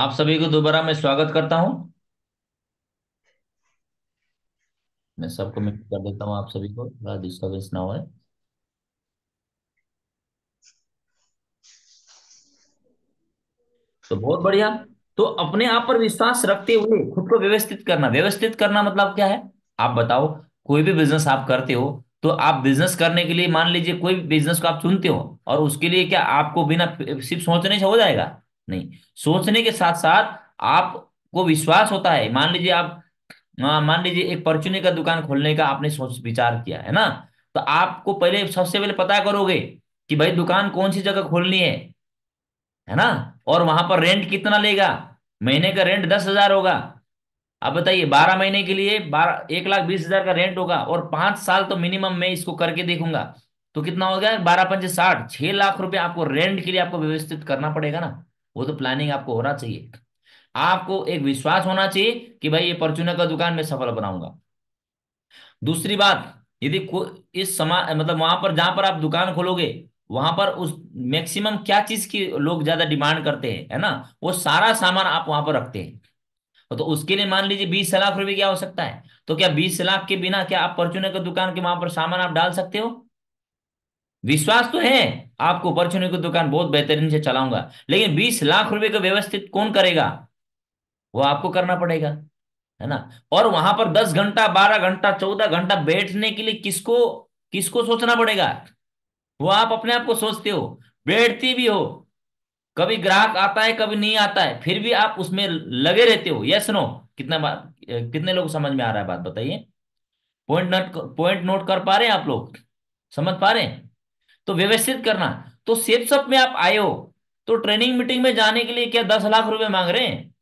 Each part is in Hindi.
आप सभी को दोबारा मैं स्वागत करता हूं मैं सबको मिट कर देता हूं आप सभी को थोड़ा डिस्टर्बेंस ना हो तो बहुत बढ़िया तो अपने आप पर विश्वास रखते हुए खुद को व्यवस्थित करना व्यवस्थित करना मतलब क्या है आप बताओ कोई भी बिजनेस आप करते हो तो आप बिजनेस करने के लिए मान लीजिए कोई भी बिजनेस को आप चुनते हो और उसके लिए क्या आपको बिना सिर्फ सोचने से हो जाएगा नहीं सोचने के साथ साथ आपको विश्वास होता है मान लीजिए आप हाँ, मान लीजिए एक परचूने का दुकान खोलने का आपने सोच विचार किया है ना तो आपको पहले सबसे पहले पता करोगे कि भाई दुकान कौन सी जगह खोलनी है है ना और वहां पर रेंट कितना लेगा महीने का रेंट दस हजार होगा आप बताइए बारह महीने के लिए बारह एक लाख बीस हजार का रेंट होगा और पांच साल तो मिनिमम मैं इसको करके देखूंगा तो कितना हो गया बारह पंच साठ छह लाख रुपए आपको रेंट के लिए आपको व्यवस्थित करना पड़ेगा ना वो तो प्लानिंग आपको होना चाहिए आपको एक विश्वास होना चाहिए कि भाई ये परचूने का दुकान में सफल बनाऊंगा दूसरी बात यदि इस समा मतलब वहां पर जहां पर आप दुकान खोलोगे वहां पर उस मैक्सिमम क्या चीज की लोग ज्यादा डिमांड करते हैं है ना वो सारा सामान आप वहां पर रखते हैं तो, तो उसके लिए मान लीजिए बीस लाख रुपए की आवश्यकता है तो क्या बीस लाख के बिना क्या आप परचूने का दुकान के वहां पर सामान आप डाल सकते हो विश्वास तो है आपको परचून की दुकान बहुत बेहतरीन से चलाऊंगा लेकिन बीस लाख रुपए का व्यवस्थित कौन करेगा वो आपको करना पड़ेगा है ना और वहां पर दस घंटा बारह घंटा चौदह घंटा बैठने के लिए किसको किसको सोचना पड़ेगा वो आप अपने आप को सोचते हो बैठती भी हो कभी ग्राहक आता है कभी नहीं आता है फिर भी आप उसमें लगे रहते हो यस नो कितना बात कितने लोग समझ में आ रहा है बात बताइए पॉइंट नोट पॉइंट नोट कर पा रहे हैं आप लोग समझ पा रहे हैं तो व्यवस्थित करना तो सेप्सअप में आप आए हो तो ट्रेनिंग मीटिंग में जाने के लिए क्या दस लाख रुपए मांग रहे हैं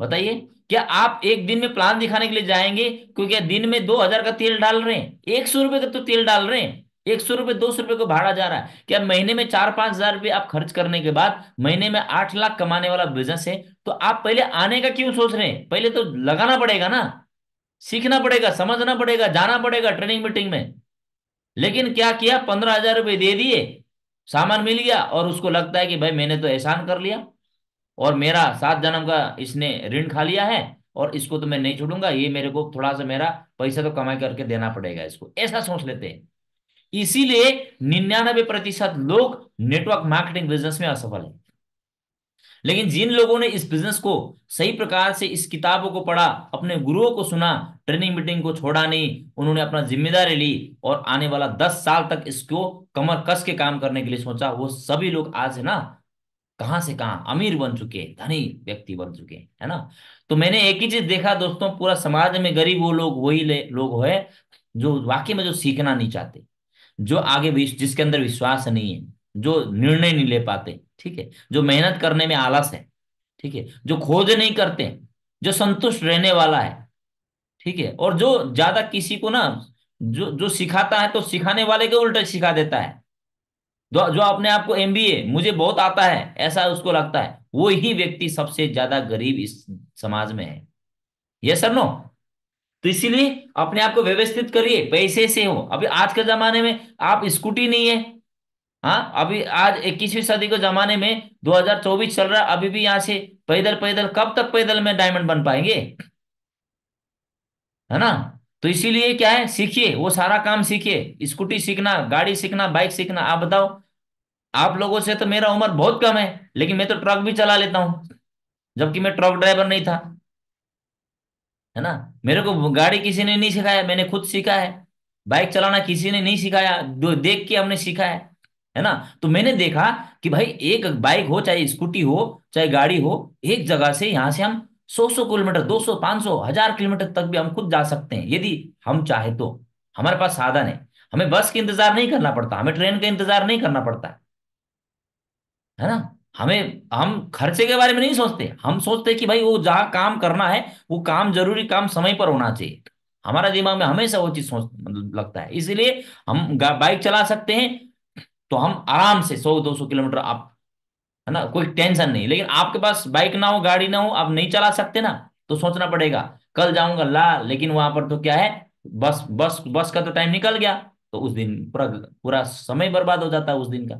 बताइए क्या आप एक दिन में प्लान दिखाने के लिए जाएंगे क्योंकि दिन में दो हजार का तेल डाल रहे हैं एक सौ रुपए का तो तेल डाल रहे हैं एक सौ रुपए दो सौ रुपए को भाड़ा जा रहा है क्या महीने में चार पांच हजार रुपए आप खर्च करने के बाद महीने में आठ लाख कमाने वाला बिजनेस है तो आप पहले आने का क्यों सोच रहे हैं पहले तो लगाना पड़ेगा ना सीखना पड़ेगा समझना पड़ेगा जाना पड़ेगा ट्रेनिंग मीटिंग में लेकिन क्या किया पंद्रह हजार रुपये दे दिए सामान मिल गया और उसको लगता है कि भाई मैंने तो एहसान कर लिया और मेरा सात जन्म का इसने ऋण खा लिया है और इसको तो मैं नहीं छोड़ूंगा ये मेरे को थोड़ा सा मेरा पैसा तो कमाई करके देना पड़ेगा इसको ऐसा सोच लेते हैं इसीलिए निन्यानबे प्रतिशत लोग नेटवर्क मार्केटिंग बिजनेस में असफल है लेकिन जिन लोगों ने इस बिजनेस को सही प्रकार से इस किताबों को पढ़ा अपने गुरुओं को सुना ट्रेनिंग मीटिंग को छोड़ा नहीं उन्होंने अपना जिम्मेदारी ली और आने वाला दस साल तक इसको कमर कस के काम करने के लिए सोचा वो सभी लोग आज है ना कहां से कहा अमीर बन चुके हैं धनी व्यक्ति बन चुके हैं है ना तो मैंने एक ही चीज देखा दोस्तों पूरा समाज में गरीब वो लोग वही लोग है जो वाकई में जो सीखना नहीं चाहते जो आगे जिसके अंदर विश्वास नहीं है जो निर्णय नहीं ले पाते ठीक है जो मेहनत करने में आलस है ठीक है जो खोज नहीं करते जो संतुष्ट रहने वाला है ठीक है और जो ज्यादा किसी को ना जो जो सिखाता है तो सिखाने वाले के उल्टा सिखा देता है जो जो अपने आप को एमबीए मुझे बहुत आता है ऐसा उसको लगता है वो ही व्यक्ति सबसे ज्यादा गरीब इस समाज में है ये सर नो तो इसीलिए अपने आप को व्यवस्थित करिए पैसे से हो अभी आज के जमाने में आप स्कूटी नहीं है हाँ अभी आज इक्कीसवीं सदी के जमाने में 2024 चल रहा अभी भी यहां से पैदल पैदल कब तक पैदल में डायमंड बन पाएंगे है ना तो इसीलिए क्या है सीखिए वो सारा काम सीखिए स्कूटी सीखना गाड़ी सीखना बाइक सीखना आप बताओ आप लोगों से तो मेरा उम्र बहुत कम है लेकिन मैं तो ट्रक भी चला लेता हूँ जबकि मैं ट्रक ड्राइवर नहीं था है ना मेरे को गाड़ी किसी ने नहीं सिखाया मैंने खुद सीखा है बाइक चलाना किसी ने नहीं सिखाया देख के हमने सीखा है है ना तो मैंने देखा कि भाई एक बाइक हो चाहे स्कूटी हो चाहे गाड़ी हो एक जगह से यहाँ से हम 100 सौ किलोमीटर दो सौ पांच सौ हजार किलोमीटर तक भी हम खुद जा सकते हैं यदि हम चाहे तो हमारे पास साधन है हमें बस के इंतजार नहीं करना पड़ता हमें ट्रेन का इंतजार नहीं करना पड़ता है ना हमें हम खर्चे के बारे में नहीं सोचते हम सोचते कि भाई वो जहाँ काम करना है वो काम जरूरी काम समय पर होना चाहिए हमारा दिमाग में हमेशा वो चीज सोच मतलब लगता है इसलिए हम बाइक चला सकते हैं तो हम आराम से 100-200 किलोमीटर आप है ना कोई टेंशन नहीं लेकिन आपके पास बाइक ना हो गाड़ी ना हो आप नहीं चला सकते ना तो सोचना पड़ेगा कल जाऊंगा ला लेकिन वहां पर तो क्या है बस बस बस का तो टाइम निकल गया तो उस दिन पूरा पूरा समय बर्बाद हो जाता है उस दिन का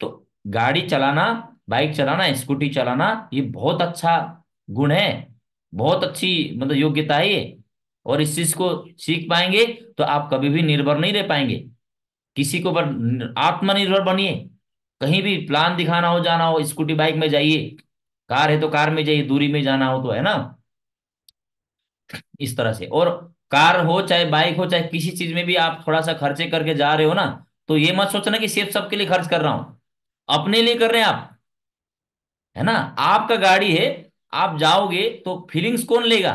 तो गाड़ी चलाना बाइक चलाना स्कूटी चलाना ये बहुत अच्छा गुण है बहुत अच्छी मतलब योग्यता है ये और इस चीज को सीख पाएंगे तो आप कभी भी निर्भर नहीं रह पाएंगे किसी को पर आत्मनिर्भर बनिए कहीं भी प्लान दिखाना हो जाना हो स्कूटी बाइक में जाइए कार है तो कार में जाइए दूरी में जाना हो तो है ना इस तरह से और कार हो चाहे बाइक हो चाहे किसी चीज में भी आप थोड़ा सा खर्चे करके जा रहे हो ना तो ये मत सोचना कि सिर्फ सबके लिए खर्च कर रहा हूं अपने लिए कर रहे हैं आप है ना आपका गाड़ी है आप जाओगे तो फीलिंग्स कौन लेगा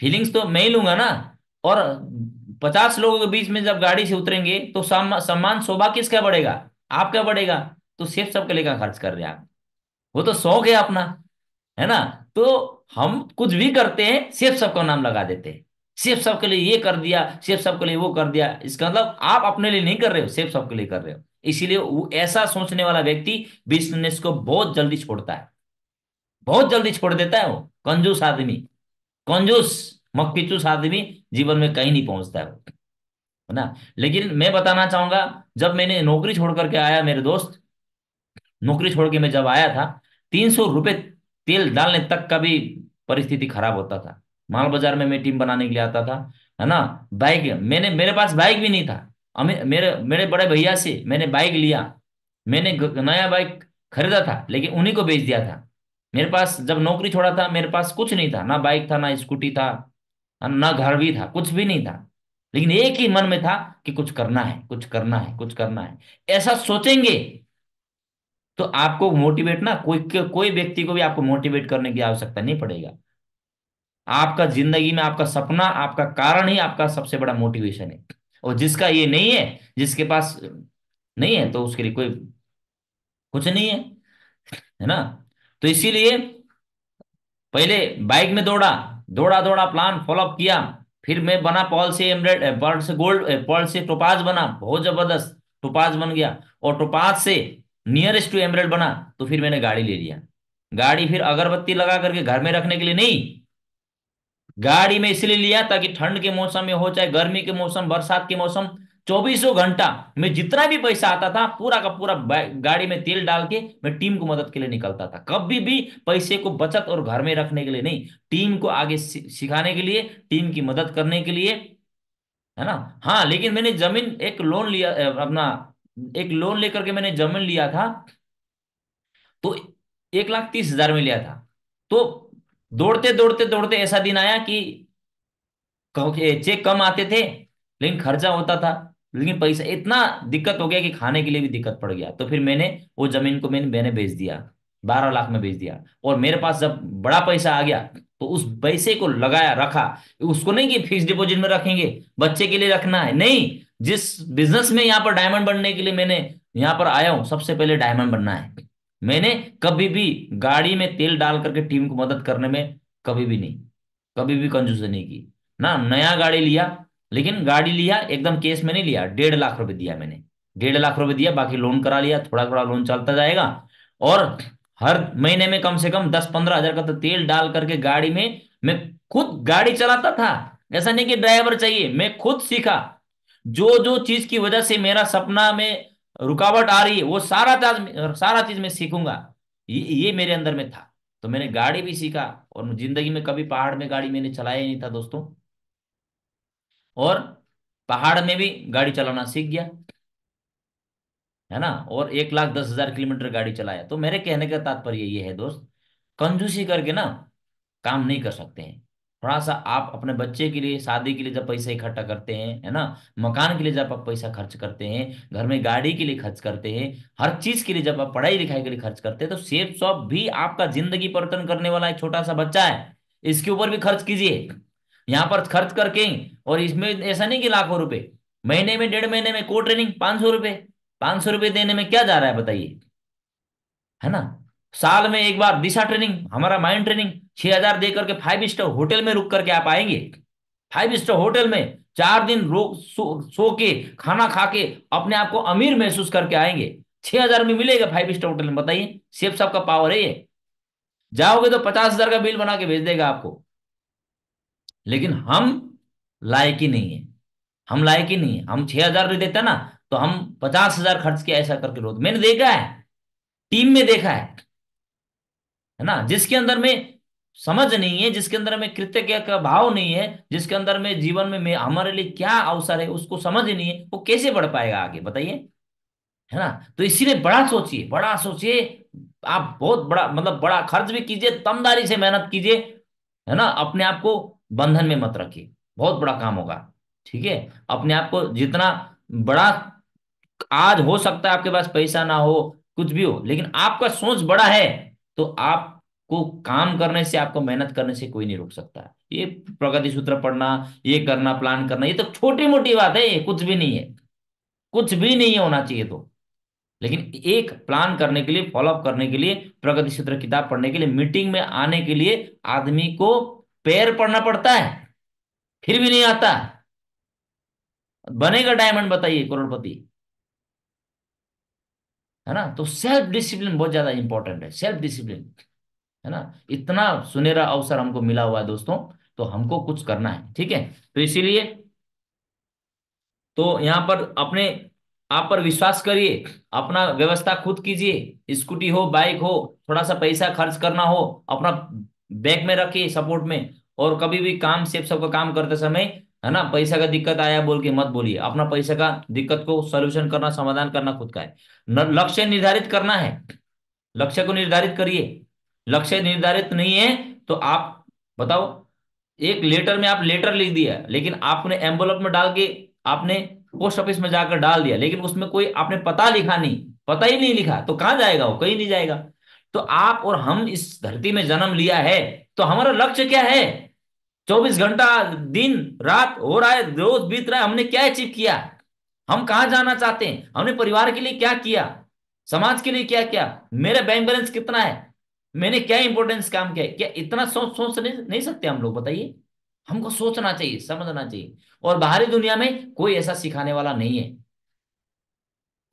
फीलिंग्स तो मैं ही लूंगा ना और पचास लोगों के बीच में जब गाड़ी से उतरेंगे तो सम्मान शोभा किसका बढ़ेगा आपका बढ़ेगा तो सेफ सबके लेकर खर्च कर रहे हैं आप वो तो शौक है अपना है ना तो हम कुछ भी करते हैं सेफ सबका नाम लगा देते हैं सेफ सबके लिए ये कर दिया सेफ सबके लिए वो कर दिया इसका मतलब आप अपने लिए नहीं कर रहे हो सेफ सबके लिए कर रहे हो इसीलिए वो ऐसा सोचने वाला व्यक्ति बिजनेस को बहुत जल्दी छोड़ता है बहुत जल्दी छोड़ देता है वो कंजूस आदमी कंजूस मक्कीचूस आदमी जीवन में कहीं नहीं पहुंचता है ना लेकिन मैं बताना चाहूंगा जब मैंने नौकरी छोड़ करके आया मेरे दोस्त नौकरी छोड़ के मैं जब आया था तीन सौ रुपये तेल डालने तक का भी परिस्थिति खराब होता था माल बाजार में मैं टीम बनाने के लिए आता था है ना बाइक मैंने मेरे पास बाइक भी नहीं था अमे मेरे मेरे बड़े भैया से मैंने बाइक लिया मैंने नया बाइक खरीदा था लेकिन उन्हीं को बेच दिया था मेरे पास जब नौकरी छोड़ा था मेरे पास कुछ नहीं था ना बाइक था ना स्कूटी था ना घर भी था कुछ भी नहीं था लेकिन एक ही मन में था कि कुछ करना है कुछ करना है कुछ करना है ऐसा सोचेंगे तो आपको मोटिवेट ना कोई कोई व्यक्ति को भी आपको मोटिवेट करने की आवश्यकता नहीं पड़ेगा आपका जिंदगी में आपका सपना आपका कारण ही आपका सबसे बड़ा मोटिवेशन है और जिसका ये नहीं है जिसके पास नहीं है तो उसके लिए कोई कुछ नहीं है है ना तो इसीलिए पहले बाइक में दौड़ा दौड़ा दौड़ा प्लान फॉलोअप किया फिर मैं बना पॉल से एमरेड पर्ल से गोल्ड पर्ल से टोपाज बना बहुत जबरदस्त टोपाज बन गया और टोपाज से नियरेस्ट टू एमरेड बना तो फिर मैंने गाड़ी ले लिया गाड़ी फिर अगरबत्ती लगा करके घर में रखने के लिए नहीं गाड़ी में इसलिए लिया ताकि ठंड के मौसम में हो चाहे गर्मी के मौसम बरसात के मौसम चौबीसों घंटा मैं जितना भी पैसा आता था पूरा का पूरा गाड़ी में तेल डाल के मैं टीम को मदद के लिए निकलता था कभी भी पैसे को बचत और घर में रखने के लिए नहीं टीम को आगे सिखाने के लिए टीम की मदद करने के लिए है ना हाँ लेकिन मैंने जमीन एक लोन लिया अपना एक लोन लेकर के मैंने जमीन लिया था तो एक लाख तीस हजार में लिया था तो दौड़ते दौड़ते दौड़ते ऐसा दिन आया कि चेक कम आते थे लेकिन खर्चा होता था लेकिन पैसा इतना दिक्कत हो गया कि खाने के लिए भी दिक्कत पड़ गया तो फिर मैंने वो जमीन को मैंने मैंने बेच दिया बारह लाख में बेच दिया और मेरे पास जब बड़ा पैसा आ गया तो उस पैसे को लगाया रखा उसको नहीं कि फिक्स डिपोजिट में रखेंगे बच्चे के लिए रखना है नहीं जिस बिजनेस में यहाँ पर डायमंड बनने के लिए मैंने यहाँ पर आया हूँ सबसे पहले डायमंड बनना है मैंने कभी भी गाड़ी में तेल डाल करके टीम को मदद करने में कभी भी नहीं कभी भी कंजूसी नहीं की ना नया गाड़ी लिया लेकिन गाड़ी लिया एकदम केस में नहीं लिया डेढ़ लाख रुपए दिया मैंने डेढ़ लाख रुपए दिया बाकी लोन करा लिया थोड़ा थोड़ा लोन चलता जाएगा और हर महीने में कम से कम दस पंद्रह हजार का तो तेल डाल करके गाड़ी में मैं खुद गाड़ी चलाता था ऐसा नहीं कि ड्राइवर चाहिए मैं खुद सीखा जो जो चीज की वजह से मेरा सपना में रुकावट आ रही है वो सारा चीज सारा चीज मैं सीखूंगा ये ये मेरे अंदर में था तो मैंने गाड़ी भी सीखा और जिंदगी में कभी पहाड़ में गाड़ी मैंने चलाया ही नहीं था दोस्तों और पहाड़ में भी गाड़ी चलाना सीख गया है ना और एक लाख दस हजार किलोमीटर गाड़ी चलाया तो मेरे कहने का तात्पर्य ये है दोस्त कंजूसी करके ना काम नहीं कर सकते हैं थोड़ा सा आप अपने बच्चे के लिए शादी के लिए जब पैसा इकट्ठा करते हैं है ना मकान के लिए जब आप पैसा खर्च करते हैं घर में गाड़ी के लिए खर्च करते हैं हर चीज के लिए जब आप पढ़ाई लिखाई के लिए खर्च करते हैं तो सेफ शॉप भी आपका जिंदगी परिवर्तन करने वाला एक छोटा सा बच्चा है इसके ऊपर भी खर्च कीजिए यहाँ पर खर्च करके और इसमें ऐसा नहीं कि लाखों रुपए महीने में डेढ़ महीने में को ट्रेनिंग पांच सौ रुपए पांच सौ रुपए देने में क्या जा रहा है बताइए है ना साल में एक बार दिशा ट्रेनिंग हमारा माइंड ट्रेनिंग छह हजार दे करके फाइव स्टार होटल में रुक करके आप आएंगे फाइव स्टार होटल में चार दिन रोक सो, सो के खाना खा के अपने आप को अमीर महसूस करके आएंगे छह हजार में मिलेगा फाइव स्टार होटल में बताइए सेफ साहब का पावर है ये जाओगे तो पचास हजार का बिल बना के भेज देगा आपको लेकिन हम लायक ही नहीं है हम लायक ही नहीं है हम छह हजार रुपये देते ना तो हम पचास हजार खर्च किया ऐसा करके रोते मैंने देखा है टीम में देखा है है ना जिसके अंदर में समझ नहीं है जिसके अंदर में कृतज्ञ का भाव नहीं है जिसके अंदर में जीवन में, में हमारे लिए क्या अवसर है उसको समझ ही नहीं है वो कैसे बढ़ पाएगा आगे बताइए है ना तो इसीलिए बड़ा सोचिए बड़ा सोचिए आप बहुत बड़ा मतलब बड़ा खर्च भी कीजिए दमदारी से मेहनत कीजिए है ना अपने आप को बंधन में मत रखिए बहुत बड़ा काम होगा ठीक है अपने आप को जितना बड़ा आज हो सकता है आपके पास पैसा ना हो कुछ भी हो लेकिन आपका सोच बड़ा है तो आपको काम करने से आपको मेहनत करने से कोई नहीं रोक सकता ये प्रगति सूत्र पढ़ना ये करना प्लान करना ये तो छोटी मोटी बात है ये कुछ भी नहीं है कुछ भी नहीं होना चाहिए तो लेकिन एक प्लान करने के लिए फॉलोअप करने के लिए प्रगति सूत्र किताब पढ़ने के लिए मीटिंग में आने के लिए आदमी को पैर पढ़ना पड़ता है फिर भी नहीं आता बनेगा डायमंड बताइए करोड़पति है ना तो सेल्फ डिसिप्लिन बहुत ज्यादा इंपॉर्टेंट है सेल्फ डिसिप्लिन है ना इतना सुनहरा अवसर हमको मिला हुआ है दोस्तों तो हमको कुछ करना है ठीक है तो इसीलिए तो यहाँ पर अपने आप पर विश्वास करिए अपना व्यवस्था खुद कीजिए स्कूटी हो बाइक हो थोड़ा सा पैसा खर्च करना हो अपना बैंक में रखिए सपोर्ट में और कभी भी काम सेफ सबका काम करते समय है ना पैसा का दिक्कत आया बोल के मत बोलिए अपना पैसा का दिक्कत को सोल्यूशन करना समाधान करना खुद का है लक्ष्य निर्धारित करना है लक्ष्य को निर्धारित करिए लक्ष्य निर्धारित नहीं है तो आप बताओ एक लेटर में आप लेटर लिख दिया लेकिन आपने एम्बोल में डाल के आपने पोस्ट ऑफिस में जाकर डाल दिया लेकिन उसमें कोई आपने पता लिखा नहीं पता ही नहीं लिखा तो कहां जाएगा वो कहीं नहीं जाएगा तो आप और हम इस धरती में जन्म लिया है तो हमारा लक्ष्य क्या है 24 घंटा दिन रात हो रहा है रोज बीत रहा है हमने क्या अचीव किया हम कहा जाना चाहते हैं हमने परिवार के लिए क्या किया समाज के लिए क्या किया मेरा बैंक बैलेंस कितना है मैंने क्या इंपोर्टेंस काम किया क्या इतना सोच सोच नहीं, नहीं सकते हम लोग बताइए हमको सोचना चाहिए समझना चाहिए और बाहरी दुनिया में कोई ऐसा सिखाने वाला नहीं है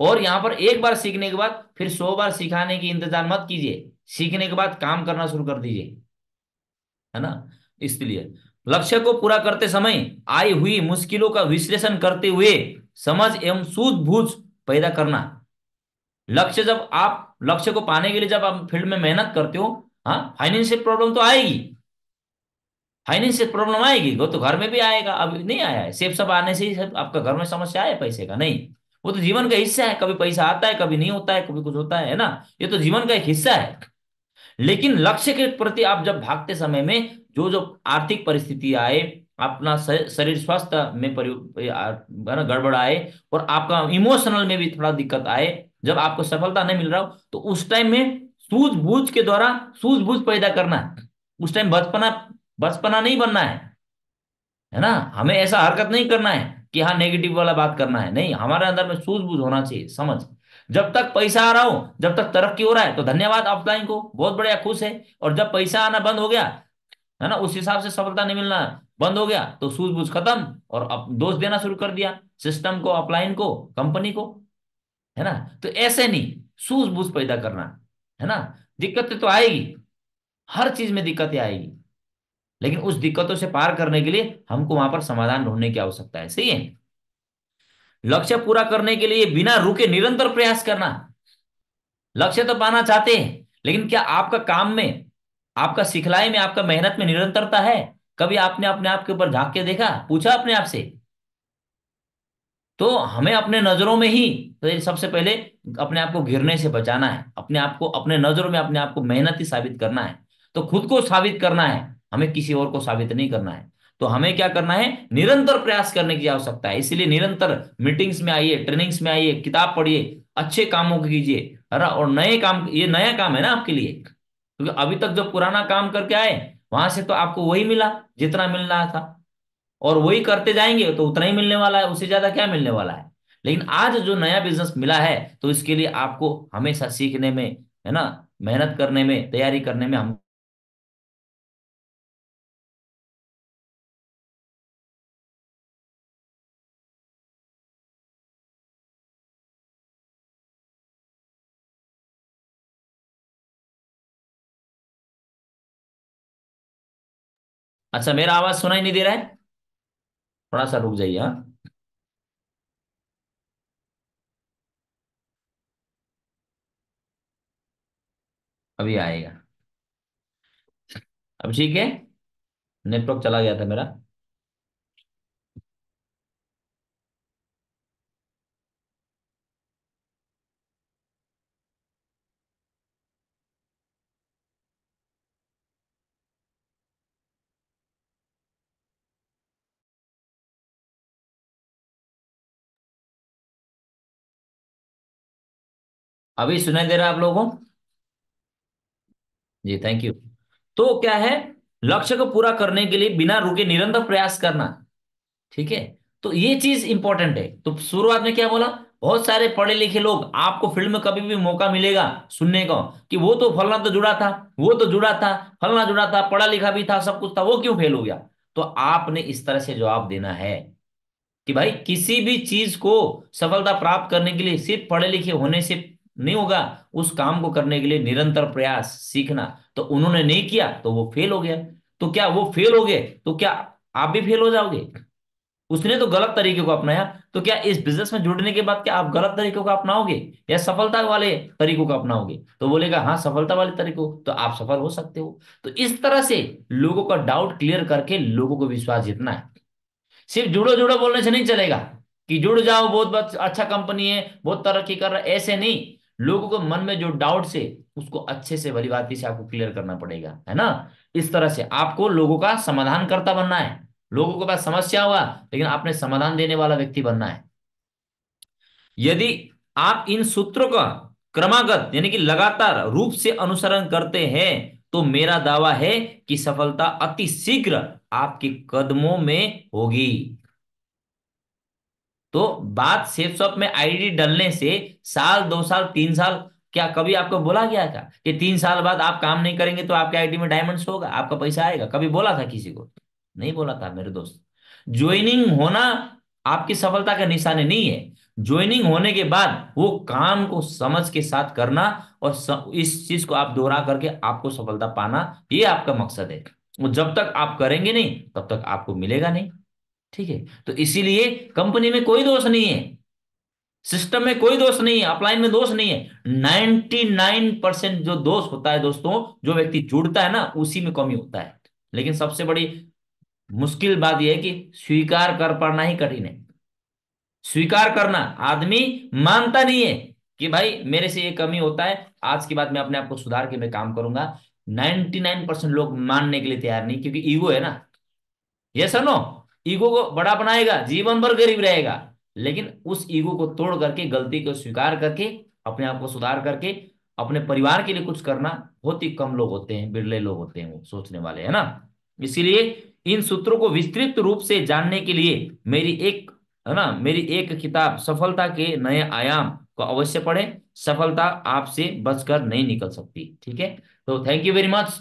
और यहाँ पर एक बार सीखने के बाद फिर सौ बार सिखाने की इंतजार मत कीजिए सीखने के बाद काम करना शुरू कर दीजिए है ना इसलिए लक्ष्य को पूरा करते समय आई हुई मुश्किलों का विश्लेषण करते हुए समझ एवं सूझबूझ पैदा करना लक्ष्य जब आप लक्ष्य को पाने के लिए जब आप फील्ड में मेहनत करते हो हाँ फाइनेंशियल प्रॉब्लम तो आएगी फाइनेंशियल प्रॉब्लम आएगी वो तो घर में भी आएगा अब नहीं आया है सेफ सब आने से ही सब आपका घर में समस्या आए पैसे का नहीं वो तो जीवन का हिस्सा है कभी पैसा आता है कभी नहीं होता है कभी कुछ होता है ना ये तो जीवन का एक हिस्सा है लेकिन लक्ष्य के प्रति आप जब भागते समय में जो जो आर्थिक परिस्थिति आए अपना शरीर स्वास्थ्य में गड़बड़ आए और आपका इमोशनल में भी थोड़ा दिक्कत आए जब आपको सफलता नहीं मिल रहा हो तो उस टाइम में सूझबूझ के द्वारा सूझबूझ पैदा करना है उस टाइम बचपना बचपना नहीं बनना है है ना हमें ऐसा हरकत नहीं करना है कि हाँ नेगेटिव वाला बात करना है नहीं हमारे अंदर में सूझबूझ होना चाहिए समझ जब तक पैसा आ रहा हो जब तक तरक्की हो रहा है तो धन्यवाद ऑफलाइन को बहुत बढ़िया खुश है और जब पैसा आना बंद हो गया है ना उस हिसाब से सफलता नहीं मिलना बंद हो गया तो सूझबूझ खत्म और अब दोष देना शुरू कर दिया सिस्टम को ऑफलाइन को कंपनी को है ना तो ऐसे नहीं सूझबूझ पैदा करना है ना दिक्कतें तो आएगी हर चीज में दिक्कतें आएगी लेकिन उस दिक्कतों से पार करने के लिए हमको वहां पर समाधान ढूंढने की आवश्यकता है सही है लक्ष्य पूरा करने के लिए बिना रुके निरंतर प्रयास करना लक्ष्य तो पाना चाहते हैं लेकिन क्या आपका काम में आपका सिखलाई में आपका मेहनत में निरंतरता है कभी आपने अपने आप के ऊपर झांक के देखा पूछा अपने आप से तो हमें अपने नजरों में ही तो सबसे पहले अपने आप को घिरने से बचाना है अपने आप को अपने नजरों में अपने आप को मेहनत ही साबित करना है तो खुद को साबित करना है हमें किसी और को साबित नहीं करना है तो हमें क्या करना है निरंतर प्रयास करने की आवश्यकता है इसलिए निरंतर मीटिंग्स में आइए ट्रेनिंग्स में आइए किताब पढ़िए अच्छे कामों को कीजिए और नए काम ये नया काम है ना आपके लिए क्योंकि तो अभी तक जो पुराना काम करके आए वहां से तो आपको वही मिला जितना मिल रहा था और वही करते जाएंगे तो उतना ही मिलने वाला है उससे ज्यादा क्या मिलने वाला है लेकिन आज जो नया बिजनेस मिला है तो इसके लिए आपको हमेशा सीखने में है ना मेहनत करने में तैयारी करने में हम अच्छा मेरा आवाज सुनाई नहीं दे रहा है थोड़ा सा रुक जाइए हाँ अभी आएगा अब ठीक है नेटवर्क चला गया था मेरा अभी सुनाई दे रहा है आप लोगों जी थैंक यू तो क्या है लक्ष्य को पूरा करने के लिए बिना रुके निरंतर प्रयास करना ठीक है तो ये चीज इंपॉर्टेंट है तो शुरुआत में क्या बोला बहुत सारे पढ़े लिखे लोग आपको फील्ड में कभी भी मौका मिलेगा सुनने का कि वो तो फलना तो जुड़ा था वो तो जुड़ा था फलना जुड़ा था पढ़ा लिखा भी था सब कुछ था वो क्यों फेल हो गया तो आपने इस तरह से जवाब देना है कि भाई किसी भी चीज को सफलता प्राप्त करने के लिए सिर्फ पढ़े लिखे होने से नहीं होगा उस काम को करने के लिए निरंतर प्रयास सीखना तो उन्होंने नहीं किया तो वो फेल हो गया तो क्या वो फेल हो गए तो क्या आप भी फेल हो जाओगे उसने तो गलत तरीके को अपनाया तो क्या इस बिजनेस में जुड़ने के बाद क्या आप गलत तरीकों को अपनाओगे या सफलता वाले तरीकों को अपनाओगे तो बोलेगा हाँ सफलता वाले तरीको तो आप सफल हो सकते हो तो इस तरह से लोगों का डाउट क्लियर करके लोगों को विश्वास जीतना है सिर्फ जुड़ो जुड़ो बोलने से नहीं चलेगा कि जुड़ जाओ बहुत अच्छा कंपनी है बहुत तरक्की कर रहा है ऐसे नहीं लोगों के मन में जो डाउट से उसको अच्छे से भली बात से आपको क्लियर करना पड़ेगा है ना इस तरह से आपको लोगों का समाधान करता बनना है लोगों के पास समस्या हुआ लेकिन आपने समाधान देने वाला व्यक्ति बनना है यदि आप इन सूत्रों का क्रमागत यानी कि लगातार रूप से अनुसरण करते हैं तो मेरा दावा है कि सफलता अति शीघ्र आपके कदमों में होगी तो बात सेफ शॉप में आईडी डलने से साल दो साल तीन साल क्या कभी आपको बोला गया था कि तीन साल बाद आप काम नहीं करेंगे तो आपके आईडी में डायमंड्स होगा आपका पैसा आएगा कभी बोला था किसी को नहीं बोला था मेरे दोस्त ज्वाइनिंग होना आपकी सफलता का निशाने नहीं है ज्वाइनिंग होने के बाद वो काम को समझ के साथ करना और स, इस चीज को आप दोहरा करके आपको सफलता पाना ये आपका मकसद है वो जब तक आप करेंगे नहीं तब तक आपको मिलेगा नहीं ठीक है तो इसीलिए कंपनी में कोई दोष नहीं है सिस्टम में कोई दोष नहीं है अपलाइन में दोष नहीं है 99 परसेंट जो दोष होता है दोस्तों जो व्यक्ति जुड़ता है ना उसी में कमी होता है लेकिन सबसे बड़ी मुश्किल बात यह है कि स्वीकार कर पाना ही कठिन है स्वीकार करना आदमी मानता नहीं है कि भाई मेरे से ये कमी होता है आज की बात मैं अपने आप को सुधार के मैं काम करूंगा 99 परसेंट लोग मानने के लिए तैयार नहीं क्योंकि ईगो है ना ये सर नो ईगो को बड़ा बनाएगा जीवन भर गरीब रहेगा लेकिन उस ईगो को तोड़ करके गलती को स्वीकार करके अपने आप को सुधार करके अपने परिवार के लिए कुछ करना बहुत ही कम लोग होते हैं बिरले लोग होते हैं वो सोचने वाले है ना इसीलिए इन सूत्रों को विस्तृत रूप से जानने के लिए मेरी एक है ना मेरी एक किताब सफलता के नए आयाम को अवश्य पढ़ें सफलता आपसे बचकर नहीं निकल सकती ठीक है तो थैंक यू वेरी मच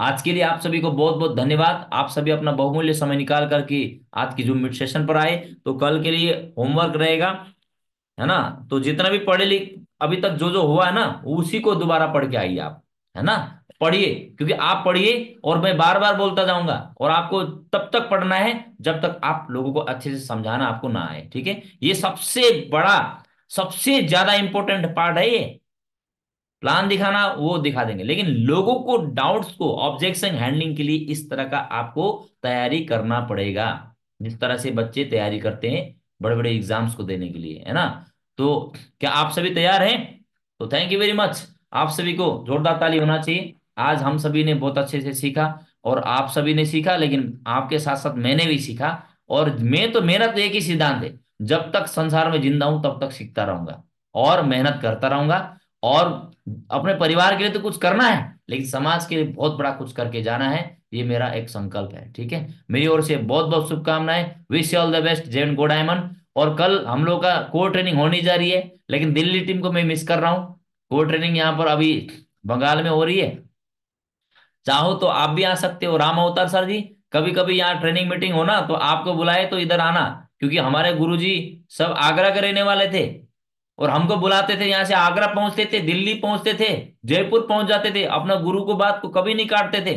आज के लिए आप सभी को बहुत बहुत धन्यवाद आप सभी अपना बहुमूल्य समय निकाल करके आज की जो मिड सेशन पर आए तो कल के लिए होमवर्क रहेगा है ना तो जितना भी पढ़े लिख अभी तक जो जो हुआ है ना उसी को दोबारा पढ़ के आइए आप है ना पढ़िए क्योंकि आप पढ़िए और मैं बार बार बोलता जाऊंगा और आपको तब तक पढ़ना है जब तक आप लोगों को अच्छे से समझाना आपको ना आए ठीक है ये सबसे बड़ा सबसे ज्यादा इंपॉर्टेंट पार्ट है ये प्लान दिखाना वो दिखा देंगे लेकिन लोगों को डाउट्स को ऑब्जेक्शन हैंडलिंग के लिए इस तरह का आपको तैयारी करना पड़ेगा जिस तरह से बच्चे तैयारी करते हैं बड़े बड़े एग्जाम्स को देने के लिए है ना तो क्या आप सभी तैयार हैं तो थैंक यू वेरी मच आप सभी को जोरदार ताली होना चाहिए आज हम सभी ने बहुत अच्छे से सीखा और आप सभी ने सीखा लेकिन आपके साथ साथ मैंने भी सीखा और मैं तो मेरा तो एक ही सिद्धांत है जब तक संसार में जिंदा हूं तब तक सीखता रहूंगा और मेहनत करता रहूंगा और अपने परिवार के लिए तो कुछ करना है लेकिन समाज के लिए बहुत बड़ा कुछ करके जाना है ये मेरा एक संकल्प है ठीक है मेरी ओर से बहुत बहुत शुभकामनाएं विश ऑल द बेस्ट जय गो डायमंड और कल हम लोग का को ट्रेनिंग होने जा रही है लेकिन दिल्ली टीम को मैं मिस कर रहा हूँ को ट्रेनिंग यहाँ पर अभी बंगाल में हो रही है चाहो तो आप भी आ सकते हो राम अवतार सर जी कभी कभी यहाँ ट्रेनिंग मीटिंग हो ना तो आपको बुलाए तो इधर आना क्योंकि हमारे गुरुजी सब आगरा के रहने वाले थे और हमको बुलाते थे यहाँ से आगरा पहुंचते थे दिल्ली पहुंचते थे जयपुर पहुंच जाते थे अपना गुरु को बात को कभी नहीं काटते थे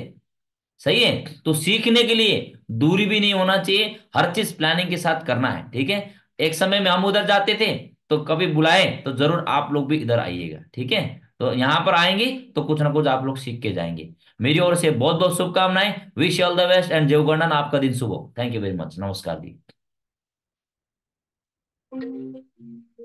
सही है तो सीखने के लिए दूरी भी नहीं होना चाहिए हर चीज प्लानिंग के साथ करना है ठीक है एक समय में हम उधर जाते थे तो कभी बुलाए तो जरूर आप लोग भी इधर आइएगा ठीक है तो यहाँ पर आएंगे तो कुछ ना कुछ आप लोग सीख के जाएंगे मेरी ओर से बहुत बहुत शुभकामनाएं wish all the best and देवगंडन आपका दिन शुभ हो थैंक यू वेरी मच नमस्कार दी